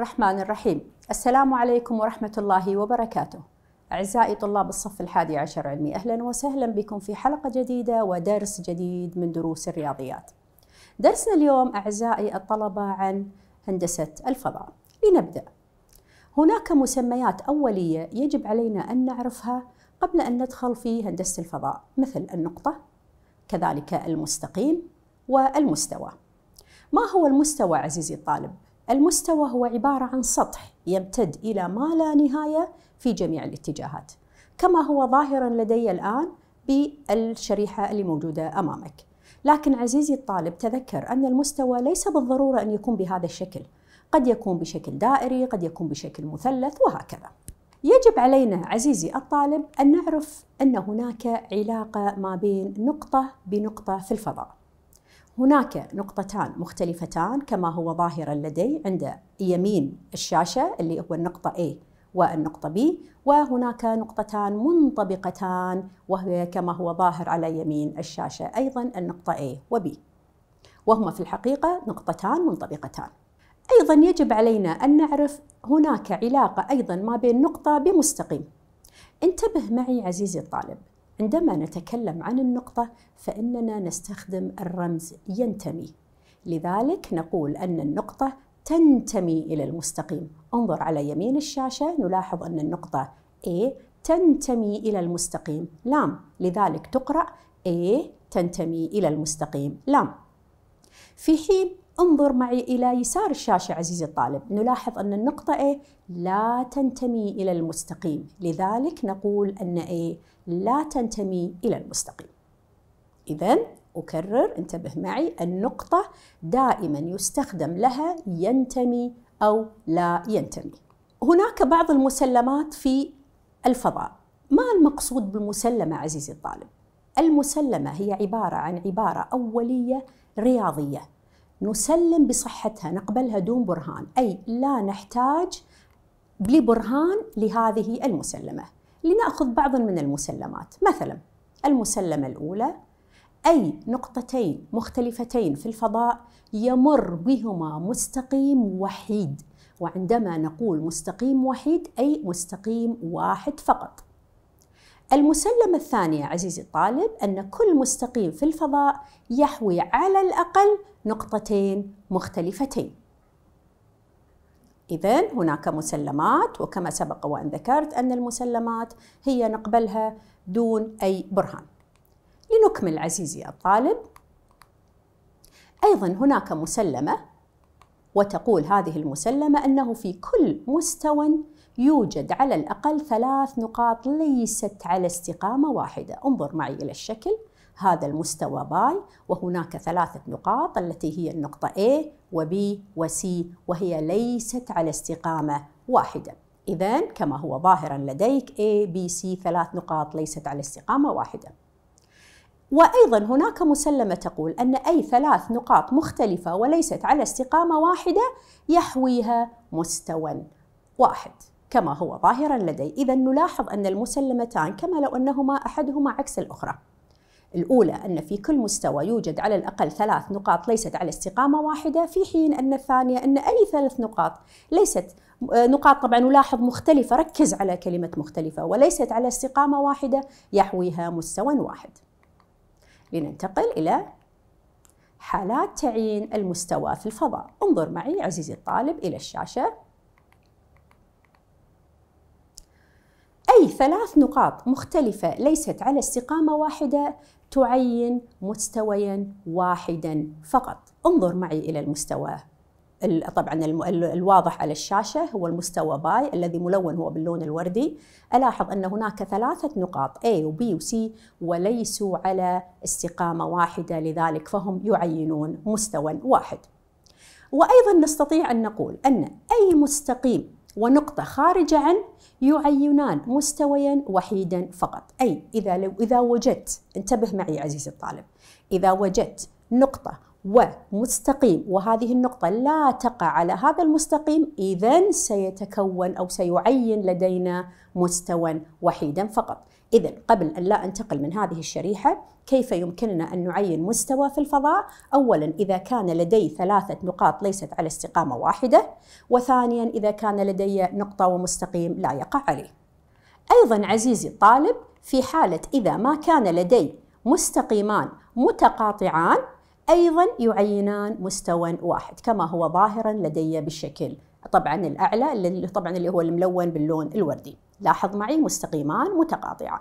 الرحمن الرحيم السلام عليكم ورحمة الله وبركاته أعزائي طلاب الصف الحادي عشر علمي أهلا وسهلا بكم في حلقة جديدة ودرس جديد من دروس الرياضيات درسنا اليوم أعزائي الطلبة عن هندسة الفضاء لنبدأ هناك مسميات أولية يجب علينا أن نعرفها قبل أن ندخل في هندسة الفضاء مثل النقطة كذلك المستقيم والمستوى ما هو المستوى عزيزي الطالب؟ المستوى هو عبارة عن سطح يمتد إلى ما لا نهاية في جميع الاتجاهات كما هو ظاهرا لدي الآن بالشريحة اللي موجودة أمامك لكن عزيزي الطالب تذكر أن المستوى ليس بالضرورة أن يكون بهذا الشكل قد يكون بشكل دائري قد يكون بشكل مثلث وهكذا يجب علينا عزيزي الطالب أن نعرف أن هناك علاقة ما بين نقطة بنقطة في الفضاء هناك نقطتان مختلفتان كما هو ظاهرا لدي عند يمين الشاشة اللي هو النقطة A والنقطة B وهناك نقطتان منطبقتان وهي كما هو ظاهر على يمين الشاشة أيضا النقطة A و B وهما في الحقيقة نقطتان منطبقتان أيضا يجب علينا أن نعرف هناك علاقة أيضا ما بين نقطة بمستقيم انتبه معي عزيزي الطالب عندما نتكلم عن النقطة فإننا نستخدم الرمز ينتمي لذلك نقول أن النقطة تنتمي إلى المستقيم انظر على يمين الشاشة نلاحظ أن النقطة A تنتمي إلى المستقيم لام لذلك تقرأ A تنتمي إلى المستقيم لام في حين انظر معي إلى يسار الشاشة عزيزي الطالب نلاحظ أن النقطة A لا تنتمي إلى المستقيم لذلك نقول أن A لا تنتمي إلى المستقيم إذا أكرر انتبه معي النقطة دائما يستخدم لها ينتمي أو لا ينتمي هناك بعض المسلمات في الفضاء ما المقصود بالمسلمة عزيزي الطالب؟ المسلمة هي عبارة عن عبارة أولية رياضية نسلم بصحتها نقبلها دون برهان أي لا نحتاج لبرهان لهذه المسلمة لنأخذ بعضا من المسلمات مثلا المسلمة الأولى أي نقطتين مختلفتين في الفضاء يمر بهما مستقيم وحيد وعندما نقول مستقيم وحيد أي مستقيم واحد فقط المسلمة الثانية عزيزي الطالب أن كل مستقيم في الفضاء يحوي على الأقل نقطتين مختلفتين إذا هناك مسلمات وكما سبق وأن ذكرت أن المسلمات هي نقبلها دون أي برهان لنكمل عزيزي الطالب أيضا هناك مسلمة وتقول هذه المسلمة أنه في كل مستوى يوجد على الأقل ثلاث نقاط ليست على استقامة واحدة انظر معي إلى الشكل هذا المستوى باي وهناك ثلاثة نقاط التي هي النقطة A وB وC وهي ليست على استقامة واحدة إذا كما هو ظاهرا لديك A B C ثلاث نقاط ليست على استقامة واحدة وأيضا هناك مسلمة تقول أن أي ثلاث نقاط مختلفة وليست على استقامة واحدة يحويها مستوى واحد كما هو ظاهرا لدي إذا نلاحظ أن المسلمتان كما لو أنهما أحدهما عكس الأخرى الأولى أن في كل مستوى يوجد على الأقل ثلاث نقاط ليست على استقامة واحدة في حين أن الثانية أن أي ثلاث نقاط ليست آه، نقاط طبعا نلاحظ مختلفة ركز على كلمة مختلفة وليست على استقامة واحدة يحويها مستوى واحد لننتقل إلى حالات تعيين المستوى في الفضاء انظر معي عزيزي الطالب إلى الشاشة أي ثلاث نقاط مختلفة ليست على استقامة واحدة تعين مستويا واحدا فقط انظر معي إلى المستوى طبعا الواضح على الشاشة هو المستوى باي الذي ملون هو باللون الوردي ألاحظ أن هناك ثلاثة نقاط A و B و C وليسوا على استقامة واحدة لذلك فهم يعينون مستوى واحد وأيضا نستطيع أن نقول أن أي مستقيم ونقطة خارجة عن يعينان مستويا وحيدا فقط أي إذا لو إذا وجدت انتبه معي عزيزي الطالب إذا وجدت نقطة ومستقيم وهذه النقطة لا تقع على هذا المستقيم إذا سيتكون أو سيعين لدينا مستوى وحيدا فقط إذا قبل أن لا أنتقل من هذه الشريحة كيف يمكننا أن نعين مستوى في الفضاء؟ أولا إذا كان لدي ثلاثة نقاط ليست على استقامة واحدة وثانيا إذا كان لدي نقطة ومستقيم لا يقع عليه أيضا عزيزي الطالب في حالة إذا ما كان لدي مستقيمان متقاطعان أيضا يعينان مستوى واحد كما هو ظاهرا لدي بالشكل طبعا الأعلى اللي طبعا اللي هو الملون باللون الوردي لاحظ معي مستقيمان متقاطعان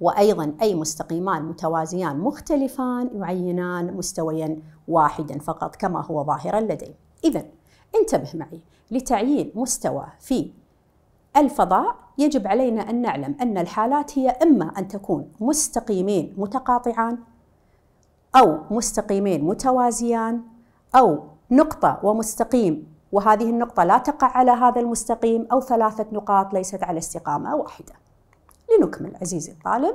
وأيضا أي مستقيمان متوازيان مختلفان يعينان مستويا واحدا فقط كما هو ظاهرا لدي إذا انتبه معي لتعيين مستوى في الفضاء يجب علينا أن نعلم أن الحالات هي إما أن تكون مستقيمين متقاطعان أو مستقيمين متوازيان أو نقطة ومستقيم وهذه النقطة لا تقع على هذا المستقيم أو ثلاثة نقاط ليست على استقامة واحدة لنكمل عزيزي الطالب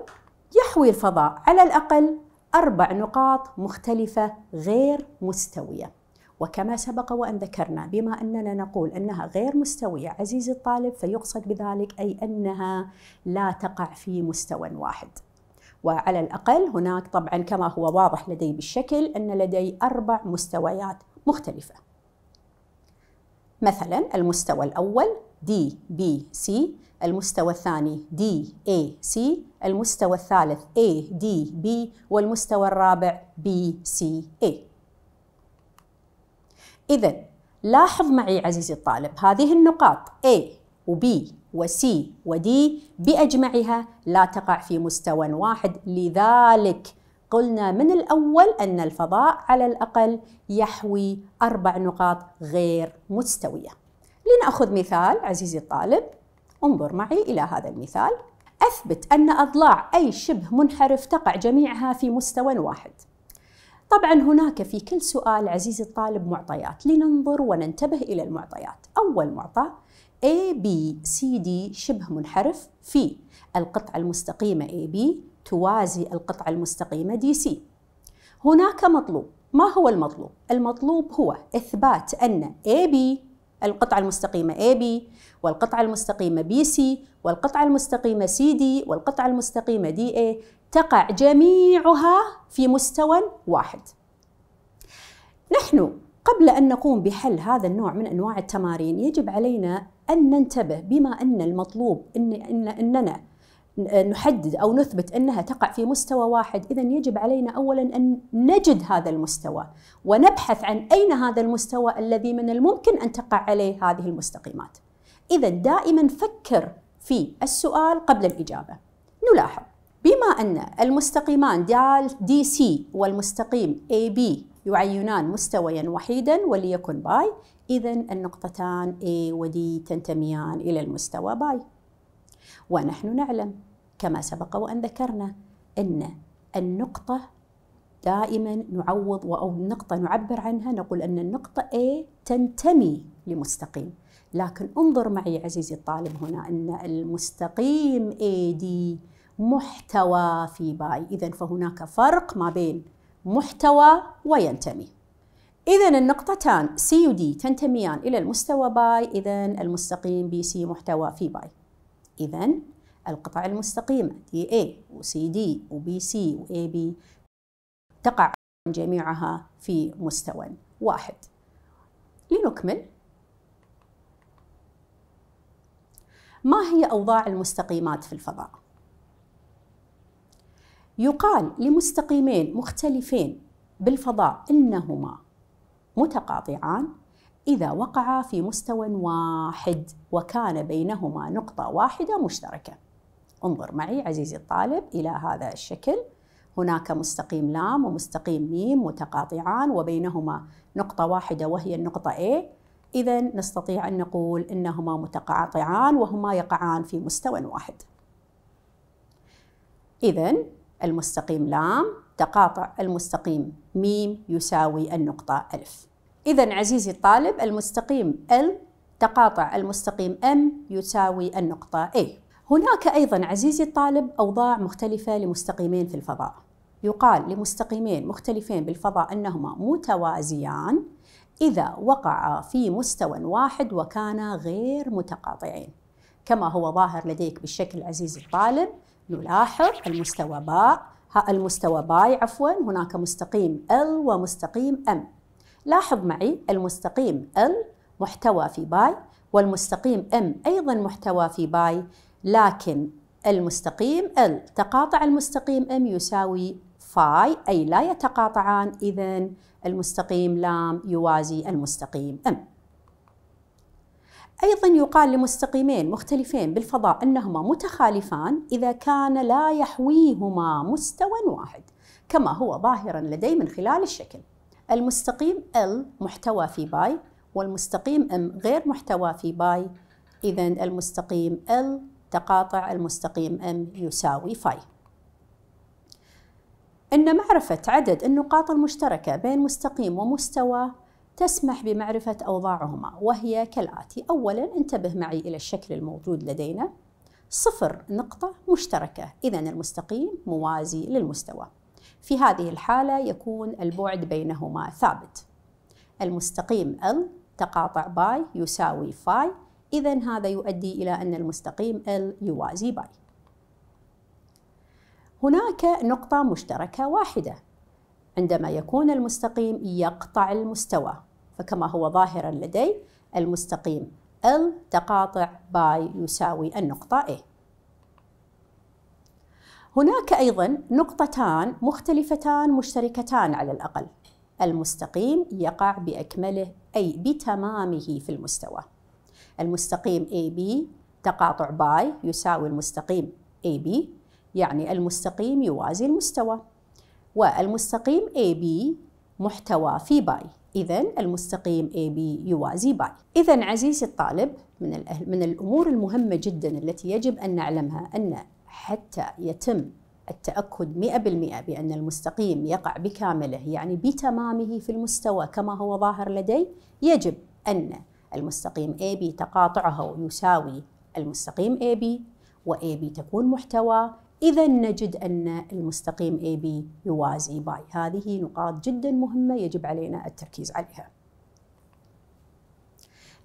يحوي الفضاء على الأقل أربع نقاط مختلفة غير مستوية وكما سبق وأن ذكرنا بما أننا نقول أنها غير مستوية عزيزي الطالب فيقصد بذلك أي أنها لا تقع في مستوى واحد وعلى الأقل هناك طبعا كما هو واضح لدي بالشكل أن لدي أربع مستويات مختلفة مثلا المستوى الأول دي بي سي المستوى الثاني دي اي سي المستوى الثالث اي دي بي والمستوى الرابع بي سي اي إذا لاحظ معي عزيزي الطالب هذه النقاط A C و D بأجمعها لا تقع في مستوى واحد لذلك قلنا من الأول أن الفضاء على الأقل يحوي أربع نقاط غير مستوية لنأخذ مثال عزيزي الطالب انظر معي إلى هذا المثال أثبت أن أضلاع أي شبه منحرف تقع جميعها في مستوى واحد طبعا هناك في كل سؤال عزيزي الطالب معطيات لننظر وننتبه إلى المعطيات أول معطى A B C D شبه منحرف في القطعة المستقيمة A B توازي القطعة المستقيمة دي سي هناك مطلوب ما هو المطلوب؟ المطلوب هو إثبات أن AB القطعة المستقيمة AB والقطعة المستقيمة BC والقطعة المستقيمة CD والقطعة المستقيمة DA تقع جميعها في مستوى واحد. نحن قبل أن نقوم بحل هذا النوع من أنواع التمارين يجب علينا أن ننتبه بما أن المطلوب إن, إن أننا نحدد او نثبت انها تقع في مستوى واحد، اذا يجب علينا اولا ان نجد هذا المستوى ونبحث عن اين هذا المستوى الذي من الممكن ان تقع عليه هذه المستقيمات. اذا دائما فكر في السؤال قبل الاجابه. نلاحظ بما ان المستقيمان دال دي سي والمستقيم اي بي يعينان مستويا وحيدا وليكن باي، اذا النقطتان اي ودي تنتميان الى المستوى باي. ونحن نعلم كما سبق وان ذكرنا ان النقطه دائما نعوض او النقطه نعبر عنها نقول ان النقطه A تنتمي لمستقيم لكن انظر معي عزيزي الطالب هنا ان المستقيم AD محتوى في باي اذا فهناك فرق ما بين محتوى وينتمي إذا النقطتان و D تنتميان إلى المستوى باي إذا المستقيم BC محتوى في باي إذا القطع المستقيمة DA و A B تقع جميعها في مستوى واحد لنكمل ما هي أوضاع المستقيمات في الفضاء؟ يقال لمستقيمين مختلفين بالفضاء إنهما متقاطعان إذا وقعا في مستوى واحد وكان بينهما نقطة واحدة مشتركة. انظر معي عزيزي الطالب إلى هذا الشكل. هناك مستقيم لام ومستقيم ميم متقاطعان وبينهما نقطة واحدة وهي النقطة A إذا نستطيع أن نقول إنهما متقاطعان وهما يقعان في مستوى واحد إذا المستقيم لام تقاطع المستقيم ميم يساوي النقطة ألف إذا عزيزي الطالب المستقيم L تقاطع المستقيم M يساوي النقطة A هناك أيضا عزيزي الطالب أوضاع مختلفة لمستقيمين في الفضاء يقال لمستقيمين مختلفين بالفضاء أنهما متوازيان إذا وقعا في مستوى واحد وكانا غير متقاطعين كما هو ظاهر لديك بالشكل عزيزي الطالب نلاحظ المستوى باء المستوى باي عفوا هناك مستقيم L ومستقيم M لاحظ معي المستقيم L محتوى في باي والمستقيم M أيضا محتوى في باي لكن المستقيم L تقاطع المستقيم M يساوي فاي أي لا يتقاطعان إذا المستقيم لام يوازي المستقيم M أيضا يقال لمستقيمين مختلفين بالفضاء أنهما متخالفان إذا كان لا يحويهما مستوى واحد كما هو ظاهرا لدي من خلال الشكل المستقيم L محتوى في باي والمستقيم M غير محتوى في باي إذا المستقيم L تقاطع المستقيم M يساوي فاي إن معرفة عدد النقاط المشتركة بين مستقيم ومستوى تسمح بمعرفة أوضاعهما وهي كالآتي أولا انتبه معي إلى الشكل الموجود لدينا صفر نقطة مشتركة إذا المستقيم موازي للمستوى في هذه الحالة يكون البعد بينهما ثابت المستقيم L تقاطع باي يساوي فاي إذا هذا يؤدي إلى أن المستقيم L يوازي باي هناك نقطة مشتركة واحدة عندما يكون المستقيم يقطع المستوى فكما هو ظاهرا لدي المستقيم L تقاطع باي يساوي النقطة A هناك أيضا نقطتان مختلفتان مشتركتان على الأقل المستقيم يقع بأكمله أي بتمامه في المستوى المستقيم AB تقاطع باي يساوي المستقيم AB يعني المستقيم يوازي المستوى والمستقيم AB محتوى في باي إذا المستقيم AB يوازي باي إذا عزيزي الطالب من, من الأمور المهمة جدا التي يجب أن نعلمها أن حتى يتم التأكد 100% بأن المستقيم يقع بكامله يعني بتمامه في المستوى كما هو ظاهر لدي يجب أن المستقيم AB تقاطعه يساوي المستقيم AB وAB تكون محتوى إذا نجد أن المستقيم AB يوازي باي هذه نقاط جدا مهمة يجب علينا التركيز عليها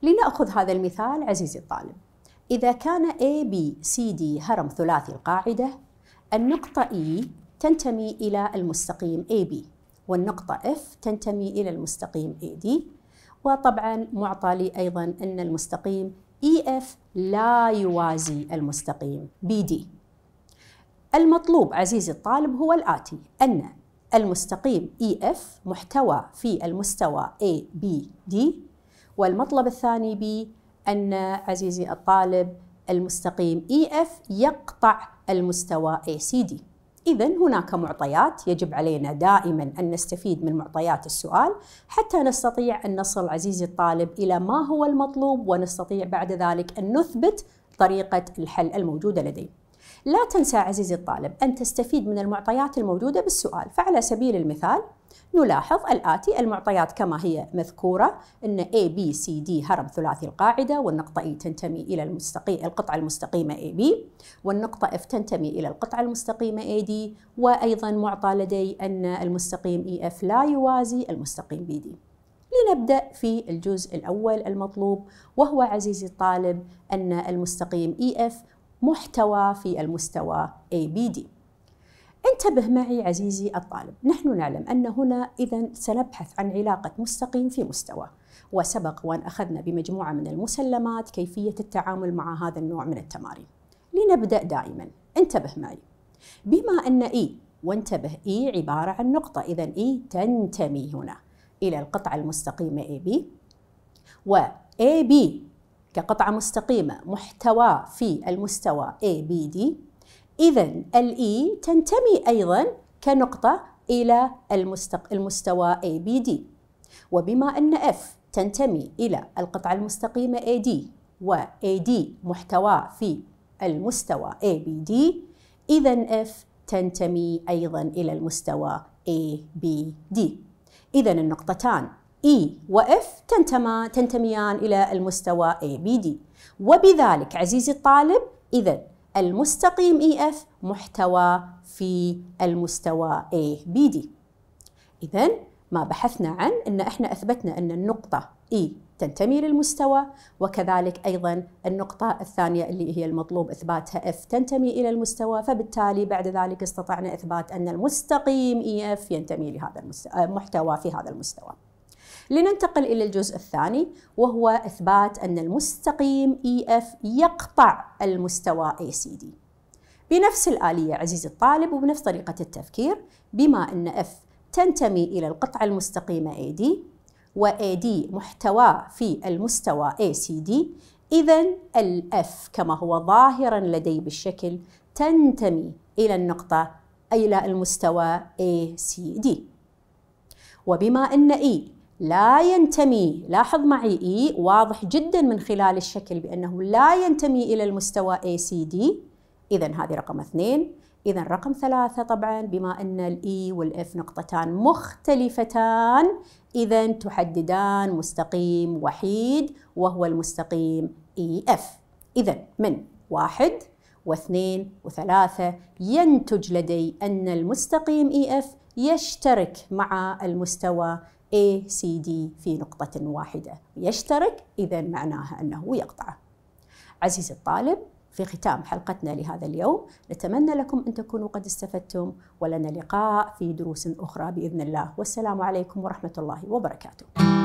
لنأخذ هذا المثال عزيزي الطالب إذا كان A B C D هرم ثلاثي القاعدة النقطة E تنتمي إلى المستقيم AB والنقطة F تنتمي إلى المستقيم AD وطبعا معطى لي أيضا أن المستقيم EF لا يوازي المستقيم BD المطلوب عزيزي الطالب هو الآتي أن المستقيم EF محتوى في المستوى ABD والمطلب الثاني B أن عزيزي الطالب المستقيم EF يقطع المستوى ACD إذا هناك معطيات يجب علينا دائما أن نستفيد من معطيات السؤال حتى نستطيع أن نصل عزيزي الطالب إلى ما هو المطلوب ونستطيع بعد ذلك أن نثبت طريقة الحل الموجودة لدينا لا تنسى عزيزي الطالب أن تستفيد من المعطيات الموجودة بالسؤال فعلى سبيل المثال نلاحظ الآتي المعطيات كما هي مذكورة أن A B C D هرم ثلاثي القاعدة والنقطة E تنتمي إلى المستقيم القطعة المستقيمة A B والنقطة F تنتمي إلى القطعة المستقيمة A D وأيضا معطى لدي أن المستقيم E F لا يوازي المستقيم B D لنبدأ في الجزء الأول المطلوب وهو عزيزي الطالب أن المستقيم EF محتوى في المستوى ABD انتبه معي عزيزي الطالب نحن نعلم أن هنا إذا سنبحث عن علاقة مستقيم في مستوى وسبق وأن أخذنا بمجموعة من المسلمات كيفية التعامل مع هذا النوع من التمارين لنبدأ دائما انتبه معي بما أن إي e، وانتبه إي e عبارة عن نقطة إذا إي e تنتمي هنا إلى القطعة المستقيمة AB و AB كقطعة مستقيمة محتوى في المستوى ABD إذا الإي e تنتمي أيضا كنقطة إلى المستوى ABD وبما أن F تنتمي إلى القطعة المستقيمة AD و AD محتوى في المستوى ABD إذا F تنتمي أيضا إلى المستوى ABD إذا النقطتان E و F تنتمى تنتميان إلى المستوى ABD وبذلك عزيزي الطالب إذا المستقيم EF محتوى في المستوى ABD إذا ما بحثنا عن أن إحنا أثبتنا أن النقطة E تنتمي للمستوى وكذلك أيضا النقطة الثانية اللي هي المطلوب إثباتها F تنتمي إلى المستوى فبالتالي بعد ذلك استطعنا إثبات أن المستقيم EF ينتمي لهذا المحتوى آه، في هذا المستوى لننتقل إلى الجزء الثاني وهو إثبات أن المستقيم EF يقطع المستوى ACD بنفس الآلية عزيزي الطالب وبنفس طريقة التفكير بما أن F تنتمي إلى القطعة المستقيمة AD و AD محتواه في المستوى ACD إذا F كما هو ظاهرا لدي بالشكل تنتمي إلى النقطة أي إلى المستوى ACD وبما أن E لا ينتمي لاحظ معي إي e، واضح جدا من خلال الشكل بأنه لا ينتمي إلى المستوى اي سي دي إذا هذه رقم اثنين إذا رقم ثلاثة طبعا بما أن الإي e والإف نقطتان مختلفتان إذا تحددان مستقيم وحيد وهو المستقيم إي e إف إذا من واحد واثنين وثلاثة ينتج لدي أن المستقيم إي إف يشترك مع المستوى A C D في نقطة واحدة يشترك إذا معناها أنه يقطعه عزيزي الطالب في ختام حلقتنا لهذا اليوم نتمنى لكم أن تكونوا قد استفدتم ولنا لقاء في دروس أخرى بإذن الله والسلام عليكم ورحمة الله وبركاته